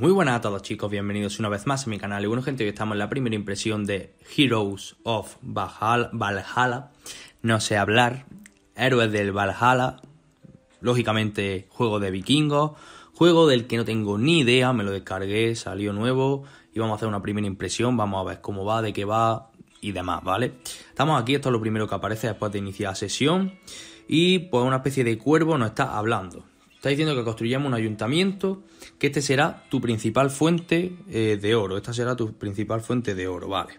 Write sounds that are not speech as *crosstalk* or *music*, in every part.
Muy buenas a todos chicos, bienvenidos una vez más a mi canal. Y bueno gente, hoy estamos en la primera impresión de Heroes of Valhalla. No sé hablar. Héroes del Valhalla. Lógicamente juego de vikingos. Juego del que no tengo ni idea, me lo descargué, salió nuevo. Y vamos a hacer una primera impresión, vamos a ver cómo va, de qué va y demás, ¿vale? Estamos aquí, esto es lo primero que aparece después de iniciar la sesión. Y pues una especie de cuervo nos está hablando Está diciendo que construyamos un ayuntamiento, que este será tu principal fuente eh, de oro. Esta será tu principal fuente de oro, vale.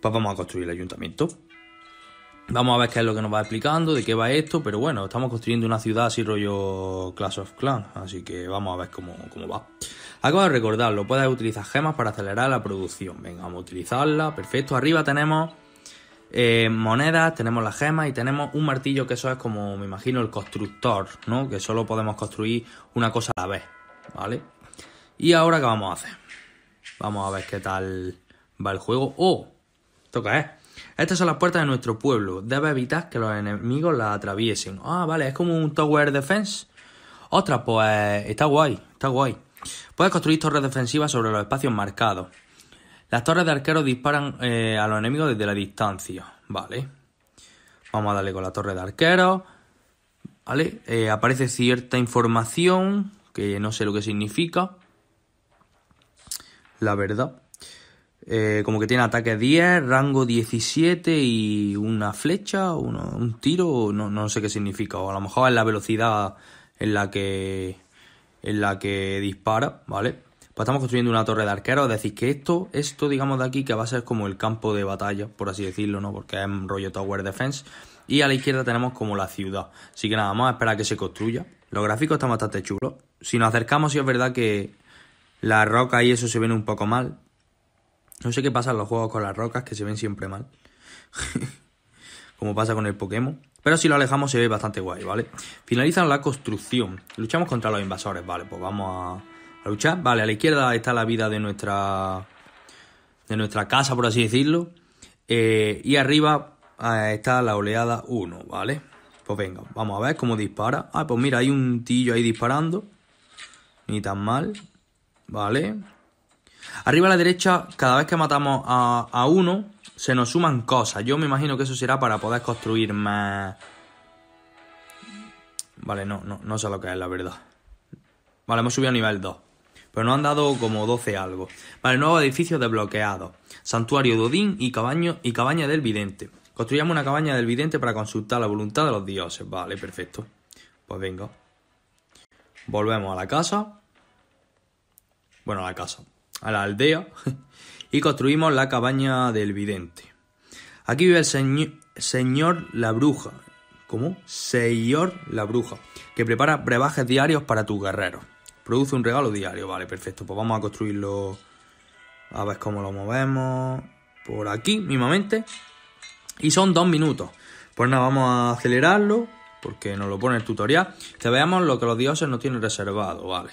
Pues vamos a construir el ayuntamiento. Vamos a ver qué es lo que nos va explicando, de qué va esto, pero bueno, estamos construyendo una ciudad así rollo Clash of Clans, así que vamos a ver cómo, cómo va. Acabo de recordarlo, puedes utilizar gemas para acelerar la producción. Venga, vamos a utilizarla, perfecto. Arriba tenemos eh, monedas, tenemos las gemas y tenemos un martillo que eso es como me imagino el constructor, ¿no? Que solo podemos construir una cosa a la vez, ¿vale? Y ahora qué vamos a hacer. Vamos a ver qué tal va el juego. ¡Oh! Toca, es? ¿eh? Estas son las puertas de nuestro pueblo. Debe evitar que los enemigos las atraviesen. Ah, vale, es como un tower defense. Otra, pues está guay, está guay. Puedes construir torres defensivas sobre los espacios marcados. Las torres de arqueros disparan eh, a los enemigos desde la distancia. Vale. Vamos a darle con la torre de arquero, Vale. Eh, aparece cierta información que no sé lo que significa. La verdad. Eh, como que tiene ataque 10, rango 17 y una flecha, un tiro, no, no sé qué significa. O a lo mejor es la velocidad en la que, en la que dispara, ¿vale? Pues estamos construyendo una torre de arqueros. Es decir, que esto, esto, digamos, de aquí, que va a ser como el campo de batalla, por así decirlo, ¿no? Porque es un rollo Tower Defense. Y a la izquierda tenemos como la ciudad. Así que nada, vamos a esperar a que se construya. Los gráficos están bastante chulos. Si nos acercamos, sí es verdad que la roca y eso se ven un poco mal. No sé qué pasa en los juegos con las rocas, que se ven siempre mal. *laughs* como pasa con el Pokémon. Pero si lo alejamos se ve bastante guay, ¿vale? Finalizan la construcción. Luchamos contra los invasores, vale, pues vamos a ¿A Vale, a la izquierda está la vida de nuestra, de nuestra casa, por así decirlo. Eh, y arriba eh, está la oleada 1, ¿vale? Pues venga, vamos a ver cómo dispara. Ah, pues mira, hay un tillo ahí disparando. Ni tan mal. Vale. Arriba a la derecha, cada vez que matamos a, a uno, se nos suman cosas. Yo me imagino que eso será para poder construir más... Vale, no, no, no sé lo que es, la verdad. Vale, hemos subido a nivel 2 pero nos han dado como 12 algo. Vale, nuevo edificio desbloqueado. Santuario de Odín y, y cabaña del vidente. Construyamos una cabaña del vidente para consultar la voluntad de los dioses. Vale, perfecto. Pues venga. Volvemos a la casa. Bueno, a la casa. A la aldea. *laughs* Y construimos la cabaña del vidente. Aquí vive el señor, señor la bruja. ¿Cómo? Señor la bruja. Que prepara brebajes diarios para tus guerreros. Produce un regalo diario, vale, perfecto. Pues vamos a construirlo. A ver cómo lo movemos. Por aquí, mismamente. Y son dos minutos. Pues nada, vamos a acelerarlo. Porque nos lo pone el tutorial. Que veamos lo que los dioses nos tienen reservado, vale.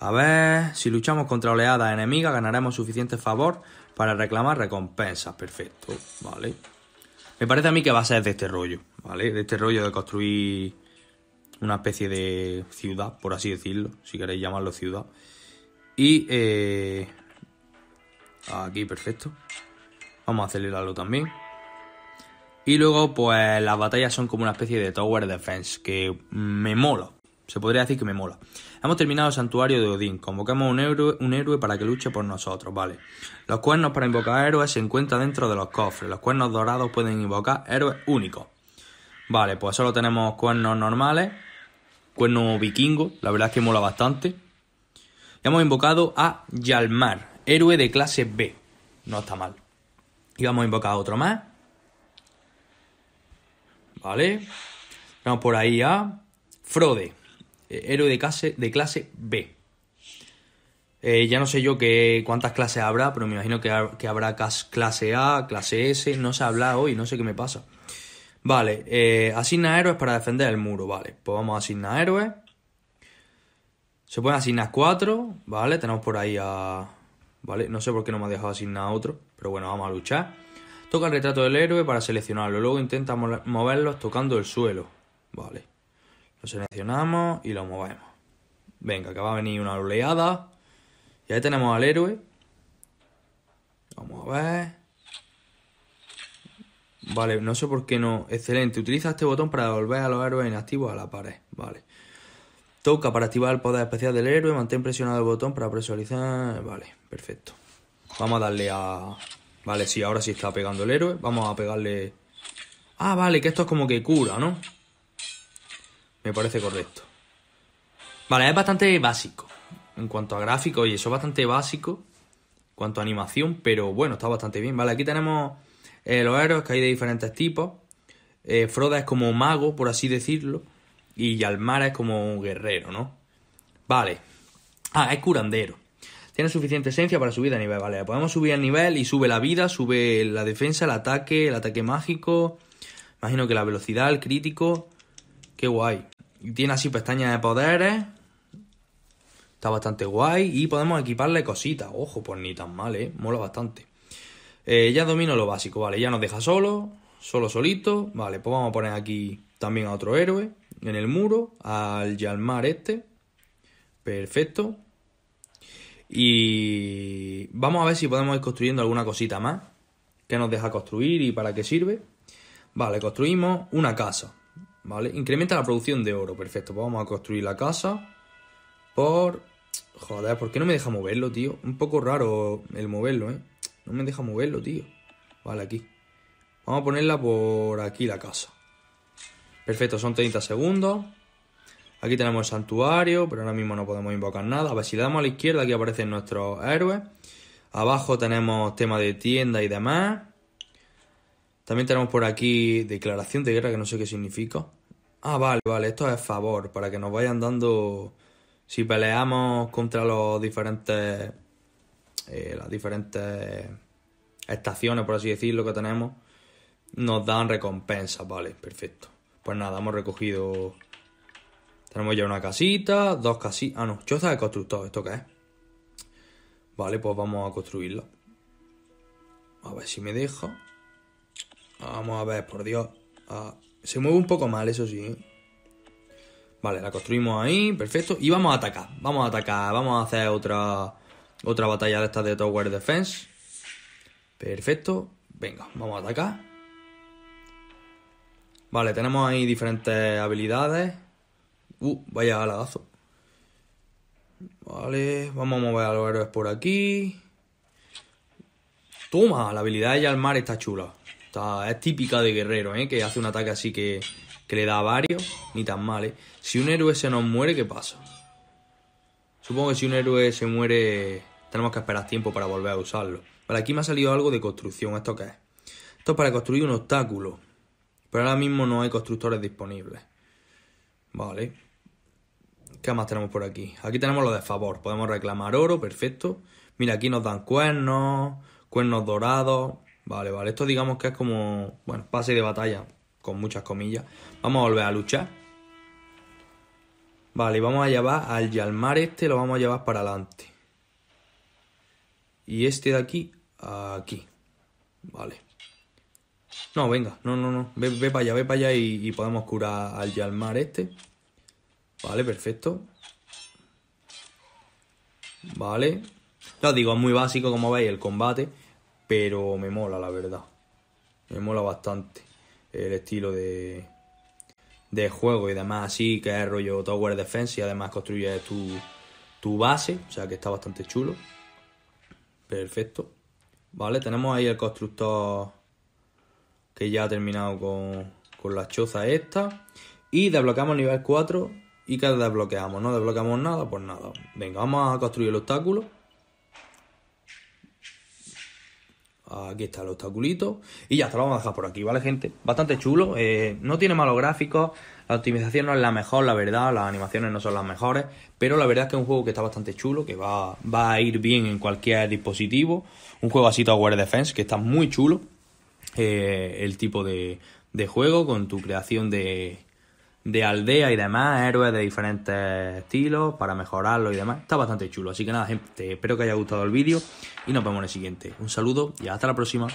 A ver, si luchamos contra oleadas enemigas, ganaremos suficiente favor para reclamar recompensas. Perfecto, vale. Me parece a mí que va a ser de este rollo, ¿vale? De este rollo de construir una especie de ciudad, por así decirlo, si queréis llamarlo ciudad. Y eh, aquí, perfecto. Vamos a acelerarlo también. Y luego, pues las batallas son como una especie de Tower Defense, que me mola. Se podría decir que me mola. Hemos terminado el santuario de Odín. Convocamos un héroe, un héroe para que luche por nosotros, ¿vale? Los cuernos para invocar héroes se encuentran dentro de los cofres. Los cuernos dorados pueden invocar héroes únicos. Vale, pues solo tenemos cuernos normales cuerno vikingo, la verdad es que mola bastante. Y hemos invocado a Yalmar, héroe de clase B. No está mal. Y vamos a invocar a otro más. Vale. Vamos por ahí a Frode, eh, héroe de clase, de clase B. Eh, ya no sé yo que, cuántas clases habrá, pero me imagino que, que habrá clase A, clase S. No se habla hoy, no sé qué me pasa. Vale, eh, asigna héroes para defender el muro, vale. Pues vamos a asignar héroes. Se pueden asignar cuatro, vale. Tenemos por ahí a... Vale, no sé por qué no me ha dejado asignar otro, pero bueno, vamos a luchar. Toca el retrato del héroe para seleccionarlo. Luego intenta moverlo tocando el suelo. Vale. Lo seleccionamos y lo movemos. Venga, que va a venir una oleada. Y ahí tenemos al héroe. Vamos a ver. Vale, no sé por qué no. Excelente. Utiliza este botón para volver a los héroes inactivos a la pared. Vale. Toca para activar el poder especial del héroe. Mantén presionado el botón para presurizar. Vale, perfecto. Vamos a darle a... Vale, sí, ahora sí está pegando el héroe. Vamos a pegarle... Ah, vale, que esto es como que cura, ¿no? Me parece correcto. Vale, es bastante básico. En cuanto a gráficos y eso, es bastante básico. En cuanto a animación, pero bueno, está bastante bien. Vale, aquí tenemos eh, los héroes que hay de diferentes tipos. Eh, Froda es como mago, por así decirlo. Y Yalmara es como un guerrero, ¿no? Vale. Ah, es curandero. Tiene suficiente esencia para subir de nivel, vale. Podemos subir el nivel y sube la vida, sube la defensa, el ataque, el ataque mágico. Imagino que la velocidad, el crítico. Qué guay. tiene así pestañas de poderes. Está bastante guay. Y podemos equiparle cositas. Ojo, pues ni tan mal, ¿eh? Mola bastante. Eh, ya domino lo básico, vale, ya nos deja solo, solo solito, vale, pues vamos a poner aquí también a otro héroe en el muro, al Yalmar este, perfecto. Y vamos a ver si podemos ir construyendo alguna cosita más que nos deja construir y para qué sirve. Vale, construimos una casa, ¿vale? Incrementa la producción de oro, perfecto, pues vamos a construir la casa por... Joder, ¿por qué no me deja moverlo, tío? Un poco raro el moverlo, ¿eh? No me deja moverlo, tío. Vale, aquí. Vamos a ponerla por aquí la casa. Perfecto, son 30 segundos. Aquí tenemos el santuario, pero ahora mismo no podemos invocar nada. A ver, si damos a la izquierda, aquí aparecen nuestros héroes. Abajo tenemos tema de tienda y demás. También tenemos por aquí declaración de guerra, que no sé qué significa. Ah, vale, vale, esto es favor, para que nos vayan dando si peleamos contra los diferentes eh, las diferentes estaciones, por así decirlo, que tenemos, nos dan recompensas, vale, perfecto. Pues nada, hemos recogido... Tenemos ya una casita, dos casitas... Ah, no, choza de constructor, ¿esto qué es? Vale, pues vamos a construirla. A ver si me deja. Vamos a ver, por Dios. Ah, se mueve un poco mal, eso sí. ¿eh? Vale, la construimos ahí, perfecto. Y vamos a atacar, vamos a atacar, vamos a hacer otra otra batalla de estas de Tower Defense. Perfecto. Venga, vamos a atacar. Vale, tenemos ahí diferentes habilidades. Uh, vaya halagazo. Vale, vamos a mover a los héroes por aquí. Toma, la habilidad de Yalmar está chula. es típica de guerrero, ¿eh? Que hace un ataque así que, que le da a varios. Ni tan mal, ¿eh? Si un héroe se nos muere, ¿qué pasa? Supongo que si un héroe se muere tenemos que esperar tiempo para volver a usarlo. Vale, aquí me ha salido algo de construcción. ¿Esto qué es? Esto es para construir un obstáculo. Pero ahora mismo no hay constructores disponibles. Vale. ¿Qué más tenemos por aquí? Aquí tenemos lo de favor. Podemos reclamar oro, perfecto. Mira, aquí nos dan cuernos, cuernos dorados. Vale, vale. Esto digamos que es como, bueno, pase de batalla, con muchas comillas. Vamos a volver a luchar. Vale, y vamos a llevar al Yalmar este, lo vamos a llevar para adelante y este de aquí aquí. Vale. No, venga, no, no, no. Ve, ve para allá, ve para allá y, podemos curar al Yalmar este. Vale, perfecto. Vale. Ya digo, es muy básico, como veis, el combate. Pero me mola, la verdad. Me mola bastante el estilo de, de juego y demás así, que es rollo Tower Defense y además construye tu, tu base. O sea que está bastante chulo. Perfecto. Vale, tenemos ahí el constructor que ya ha terminado con, con la choza esta. Y desbloqueamos nivel 4 y que desbloqueamos. No desbloqueamos nada, pues nada. Venga, vamos a construir el obstáculo. Aquí está el obstaculito. Y ya está, lo vamos a dejar por aquí, ¿vale, gente? Bastante chulo. Eh, no tiene malos gráficos. La optimización no es la mejor, la verdad. Las animaciones no son las mejores. Pero la verdad es que es un juego que está bastante chulo. Que va, a ir bien en cualquier dispositivo. Un juego así Tower Defense que está muy chulo. Eh, el tipo de juego con tu creación de de aldea y demás, héroes de diferentes estilos para mejorarlo y demás. Está bastante chulo. Así que nada, gente, espero que haya gustado el vídeo y nos vemos en el siguiente. Un saludo y hasta la próxima.